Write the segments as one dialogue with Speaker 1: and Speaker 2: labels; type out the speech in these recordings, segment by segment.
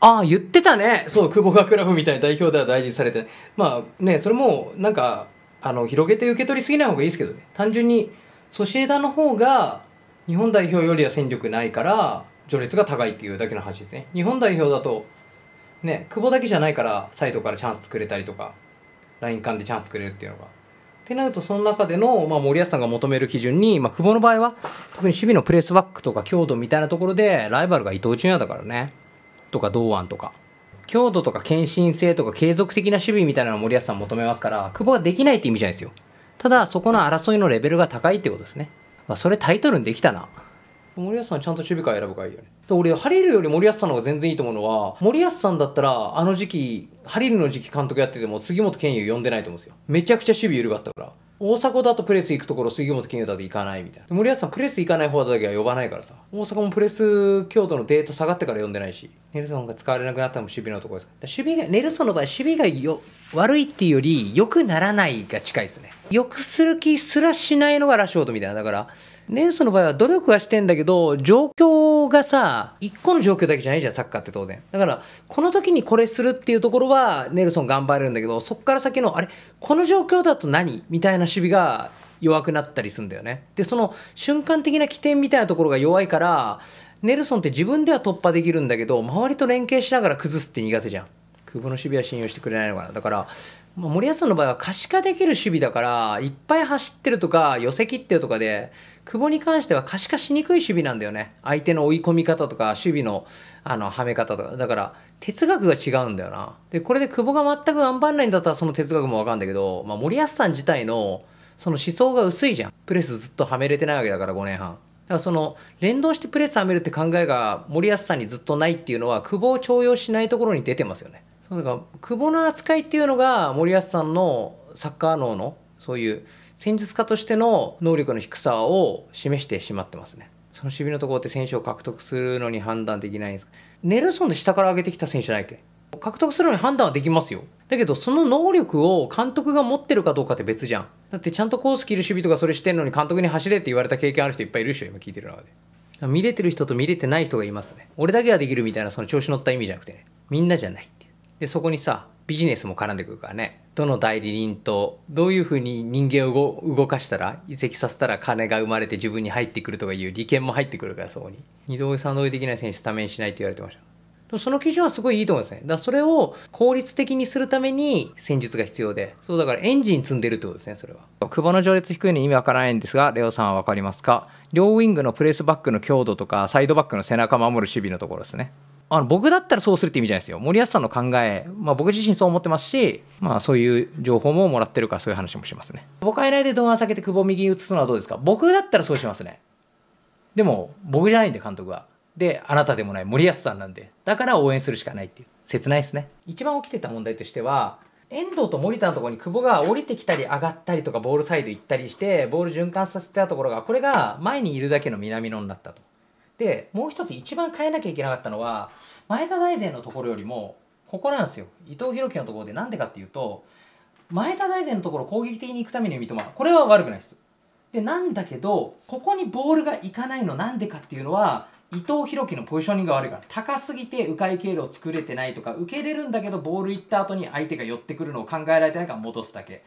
Speaker 1: ああ、言ってたね。そう、久保がクラブみたいな代表では大事にされてない。まあね、それも、なんか、あの、広げて受け取りすぎない方がいいですけどね。単純に、ソシエダの方が、日本代表よりは戦力ないから、序列が高いっていうだけの話ですね。日本代表だと、ね、久保だけじゃないから、サイドからチャンス作れたりとか、ライン間でチャンス作れるっていうのが。ってなるとその中での、まあ、森保さんが求める基準に、まあ、久保の場合は特に守備のプレスバックとか強度みたいなところでライバルが伊藤純也だからねとか堂安とか強度とか献身性とか継続的な守備みたいなのを森保さん求めますから久保はできないって意味じゃないですよただそこの争いのレベルが高いってことですね、まあ、それタイトルにできたな森保さんちゃんと守備から選ぶかいいよねで俺ハリルより森保さんの方が全然いいと思うのは森保さんだったらあの時期ハリルの時期監督やってても杉本健佑呼んでないと思うんですよめちゃくちゃ守備緩かったから大阪だとプレス行くところ杉本金融だと行かないみたいな森保さんプレス行かない方だけは呼ばないからさ大阪もプレス強度のデータ下がってから呼んでないしネルソンが使われなくなったのも守備のところです守備がネルソンの場合守備がよ悪いっていうより良くならないが近いですね良くする気すらしないのがラショートみたいなだからルソンの場合は努力はしてんだけど、状況がさ、一個の状況だけじゃないじゃん、サッカーって当然。だから、この時にこれするっていうところは、ネルソン頑張れるんだけど、そこから先の、あれ、この状況だと何みたいな守備が弱くなったりするんだよね。で、その瞬間的な起点みたいなところが弱いから、ネルソンって自分では突破できるんだけど、周りと連携しながら崩すって苦手じゃん。久保の守備は信用してくれないのかな。だから、森保さんの場合は可視化できる守備だから、いっぱい走ってるとか、寄せ切ってるとかで、久保に関しては可視化しにくい守備なんだよね。相手の追い込み方とか、守備のあのはめ方とか。だから、哲学が違うんだよな。で、これで久保が全く頑張んないんだったらその哲学もわかるんだけど、まあ、森保さん自体のその思想が薄いじゃん。プレスずっとはめれてないわけだから、5年半。だからその連動してプレスはめるって考えが森保さんにずっとないっていうのは久保を重用しないところに出てますよね。そうだから久保の扱いっていうのが森保さんのサッカー脳のそういう戦術家としての能力の低さを示してしまってますね。その守備のところって選手を獲得するのに判断できないんですかネルソンで下から上げてきた選手じゃないっけ獲得するのに判断はできますよ。だけど、その能力を監督が持ってるかどうかって別じゃん。だってちゃんとコース切る守備とかそれしてんのに監督に走れって言われた経験ある人いっぱいいるでしょ、今聞いてる中で。見れてる人と見れてない人がいますね。俺だけはできるみたいな、その調子乗った意味じゃなくてね。みんなじゃないって。で、そこにさ、ビジネスも絡んでくるからねどの代理人とどういうふうに人間を動かしたら移籍させたら金が生まれて自分に入ってくるとかいう利権も入ってくるからそこに二度追い三度追いできない選手スタメンしないって言われてましたその基準はすごいいいと思うんですね。だからそれを効率的にするために戦術が必要で。そうだからエンジン積んでるってことですね、それは。久保の序列低いの意味わからないんですが、レオさんはわかりますか両ウィングのプレスバックの強度とか、サイドバックの背中守る守備のところですね。あの僕だったらそうするって意味じゃないですよ森保さんの考え、まあ、僕自身そう思ってますし、まあ、そういう情報ももらってるからそういう話もしますね僕は偉いで動画避けて久保右に移すのはどうですか僕だったらそうしますねでも僕じゃないんで監督はであなたでもない森保さんなんでだから応援するしかないっていう切ないですね一番起きてた問題としては遠藤と森田のところに久保が降りてきたり上がったりとかボールサイド行ったりしてボール循環させたところがこれが前にいるだけの南野になったとでもう一つ一番変えなきゃいけなかったのは前田大然のところよりもここなんですよ伊藤洋輝のところでなんでかっていうと前田大然のところ攻撃的に行くために三笘これは悪くないですでなんだけどここにボールがいかないのなんでかっていうのは伊藤洋輝のポジショニングが悪いから高すぎて迂回経路を作れてないとか受けれるんだけどボール行った後に相手が寄ってくるのを考えられてないから戻すだけ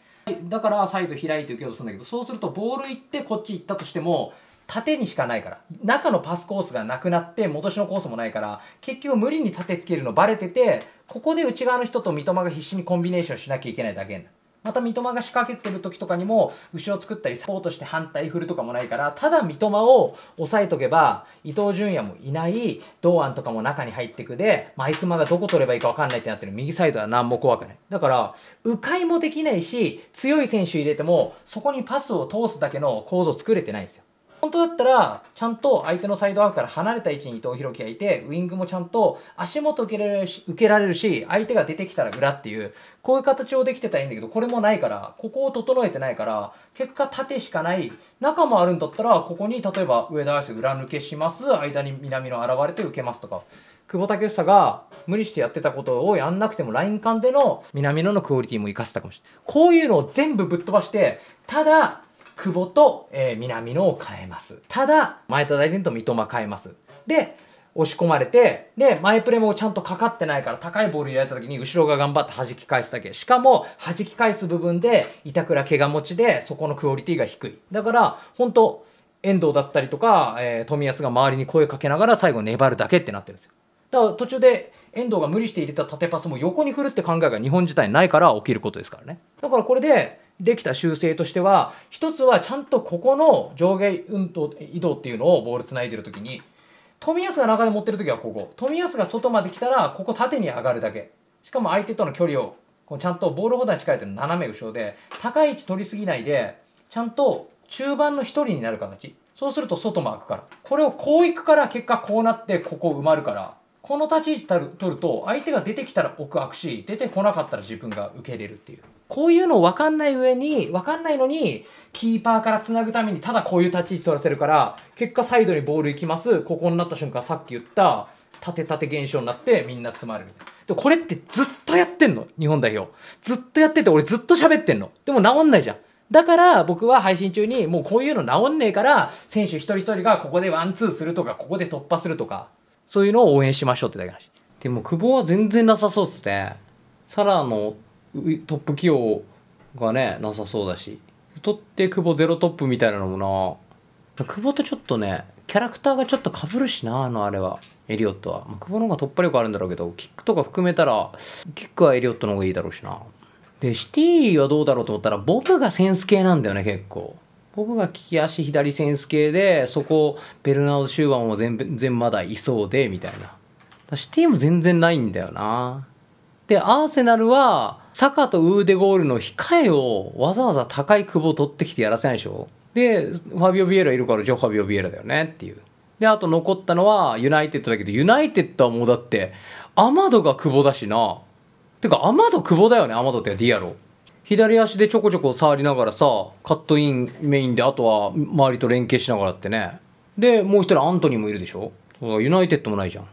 Speaker 1: だからサイド開いて受けようとするんだけどそうするとボール行ってこっち行ったとしても縦にしかないから。中のパスコースがなくなって、戻しのコースもないから、結局無理に縦つけるのバレてて、ここで内側の人と三笘が必死にコンビネーションしなきゃいけないだけなまた三笘が仕掛けてる時とかにも、後ろ作ったりサポートして反対振るとかもないから、ただ三笘を抑えとけば、伊東純也もいない、堂安とかも中に入ってくで、マイクマがどこ取ればいいか分かんないってなってる。右サイドは何も怖くない。だから、迂回もできないし、強い選手入れても、そこにパスを通すだけの構造作れてないんですよ。本当だったら、ちゃんと相手のサイドハーフから離れた位置に伊藤洋樹がいて、ウイングもちゃんと足元受けられるし、受けられるし、相手が出てきたら裏っていう、こういう形をできてたらいいんだけど、これもないから、ここを整えてないから、結果縦しかない、中もあるんだったら、ここに例えば上田綺世裏抜けします、間に南野現れて受けますとか、久保建英が無理してやってたことをやんなくてもライン間での南野のクオリティも活かせたかもしれない。こういうのを全部ぶっ飛ばして、ただ、久保と、えー、南野を変えます。ただ、前田大然と三笘変えます。で、押し込まれて、で、前プレもちゃんとかかってないから、高いボール入れた時に、後ろが頑張って弾き返すだけ。しかも、弾き返す部分で、板倉怪我持ちで、そこのクオリティが低い。だから、本当遠藤だったりとか、えー、冨安が周りに声かけながら、最後粘るだけってなってるんですよ。だから、途中で、遠藤が無理して入れた縦パスも横に振るって考えが日本自体ないから起きることですからね。だからこれで、できた修正としては、一つはちゃんとここの上下運動移動っていうのをボール繋いでるときに、冨安が中で持ってるときはここ。冨安が外まで来たら、ここ縦に上がるだけ。しかも相手との距離を、こうちゃんとボールホルダーに近いとの斜め後ろで、高い位置取りすぎないで、ちゃんと中盤の一人になる形。そうすると外も開くから。これをこう行くから結果こうなってここ埋まるから。この立ち位置取ると相手が出てきたら奥開くし出てこなかったら自分が受け入れるっていうこういうの分かんない上に分かんないのにキーパーからつなぐためにただこういう立ち位置取らせるから結果サイドにボール行きますここになった瞬間さっき言った縦縦現象になってみんな詰まるみたいな。でこれってずっとやってんの日本代表。ずっとやってて俺ずっと喋ってんの。でも治んないじゃん。だから僕は配信中にもうこういうの治んねえから選手一人一人がここでワンツーするとかここで突破するとかそういうのを応援しましょうってだけの話。でも、久保は全然なさそうっすね。サラのトップ起用がね、なさそうだし。取って久保ゼロトップみたいなのもな久保とちょっとね、キャラクターがちょっとかぶるしな、あのあれは。エリオットは。まあ、久保の方が突破力あるんだろうけど、キックとか含めたら、キックはエリオットの方がいいだろうしな。で、シティはどうだろうと思ったら、ボブがセンス系なんだよね、結構。僕が利き足左センス系でそこベルナード・シューバンも全然まだいそうでみたいなシティも全然ないんだよなでアーセナルはサカとウーデゴールの控えをわざわざ高い久保取ってきてやらせないでしょでファビオ・ビエラいるからジョファビオ・ビエラだよねっていうであと残ったのはユナイテッドだけどユナイテッドはもうだってアマドが久保だしなてかアマド久保だよねアマドってディアロ左足でちょこちょこ触りながらさカットインメインであとは周りと連携しながらってねでもう一人アントニーもいるでしょユナイテッドもないじゃん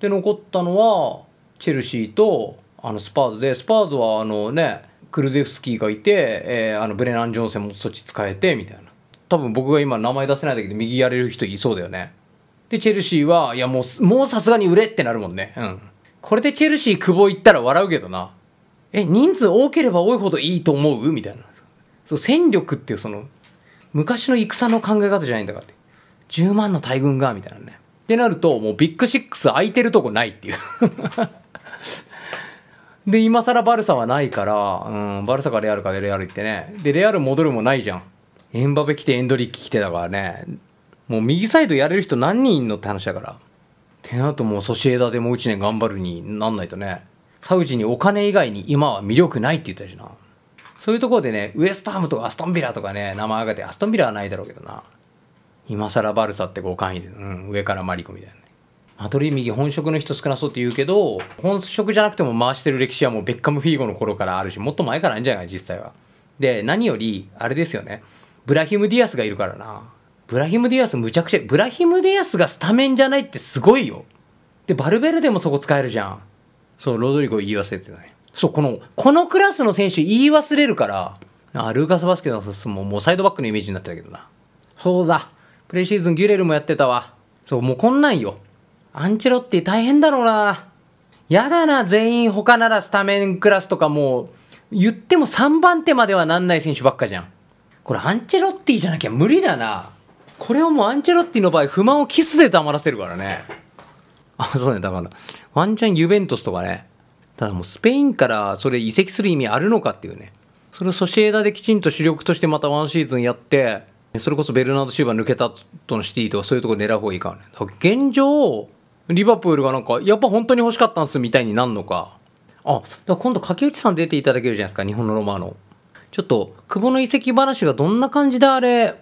Speaker 1: で残ったのはチェルシーとあのスパーズでスパーズはあのねクルゼフスキーがいて、えー、あのブレナン・ジョンセンもそっち使えてみたいな多分僕が今名前出せないだけで右やれる人いそうだよねでチェルシーはいやもうもうさすがに売れってなるもんねうんこれでチェルシー久保行ったら笑うけどなえ人数多ければ多いほどいいと思うみたいなそう戦力っていうその昔の戦の考え方じゃないんだからって10万の大軍がみたいなねってなるともうビッグシックス空いてるとこないっていう で今更バルサはないから、うん、バルサかレアルかでレアル行ってねでレアル戻るもないじゃんエンバベ来てエンドリッキ来てだからねもう右サイドやれる人何人いんのって話だからってなるともうソシエダでもう1年頑張るになんないとねサウジにお金以外に今は魅力ないって言ったしな。そういうところでね、ウエストハムとかアストンビラとかね、名前上げて、アストンビラはないだろうけどな。今更バルサって5冠位で、うん、上からマリコみたいなね。マトリエ右本職の人少なそうって言うけど、本職じゃなくても回してる歴史はもうベッカム・フィーゴの頃からあるし、もっと前からあるんじゃない実際は。で、何より、あれですよね。ブラヒム・ディアスがいるからな。ブラヒム・ディアスむちゃくちゃ、ブラヒム・ディアスがスタメンじゃないってすごいよ。で、バルベルでもそこ使えるじゃん。そうロドリゴ言い忘れてないそうこのこのクラスの選手言い忘れるからあルーカス・バスケのももうサイドバックのイメージになってたけどなそうだプレシーズンギュレルもやってたわそうもうこんなんよアンチェロッティ大変だろうなやだな全員他ならスタメンクラスとかもう言っても3番手まではなんない選手ばっかじゃんこれアンチェロッティじゃなきゃ無理だなこれをもうアンチェロッティの場合不満をキスで黙らせるからねあ、そうね、だから、ワンチャンユベントスとかね、ただもうスペインからそれ移籍する意味あるのかっていうね、それをソシエダできちんと主力としてまたワンシーズンやって、それこそベルナード・シューバー抜けたとのシティとかそういうとこ狙う方がいいからね。だから現状、リバプールがなんか、やっぱ本当に欲しかったんすみたいになんのか。あ、だ今度、竹内さん出ていただけるじゃないですか、日本のロマーの。ちょっと、久保の移籍話がどんな感じであれ、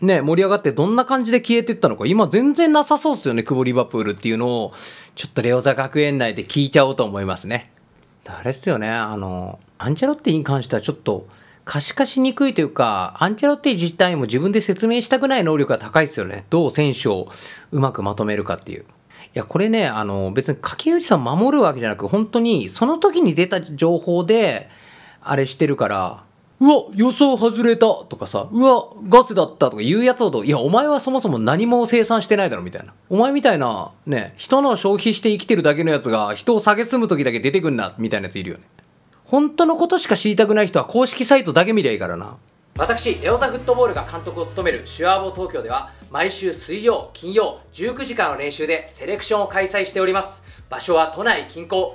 Speaker 1: ね、盛り上がってどんな感じで消えてったのか、今全然なさそうですよね、久保リバプールっていうのを、ちょっとレオザ学園内で聞いちゃおうと思いますね。あれっすよね、あの、アンチェロッティに関してはちょっと、可視化しにくいというか、アンチェロッティ自体も自分で説明したくない能力が高いですよね。どう選手をうまくまとめるかっていう。いや、これね、あの、別に柿内さん守るわけじゃなく、本当にその時に出た情報で、あれしてるから、うわ、予想外れたとかさ、うわ、ガスだったとか言うやつほど、いや、お前はそもそも何も生産してないだろみたいな。お前みたいな、ね、人の消費して生きてるだけのやつが、人を蔑む時だけ出てくんな、みたいなやついるよね。本当のことしか知りたくない人は公式サイトだけ見りゃいいからな。私、レオザフットボールが監督を務めるシュアーボ東京では、毎週水曜、金曜、19時間の練習でセレクションを開催しております。場所は都内近郊、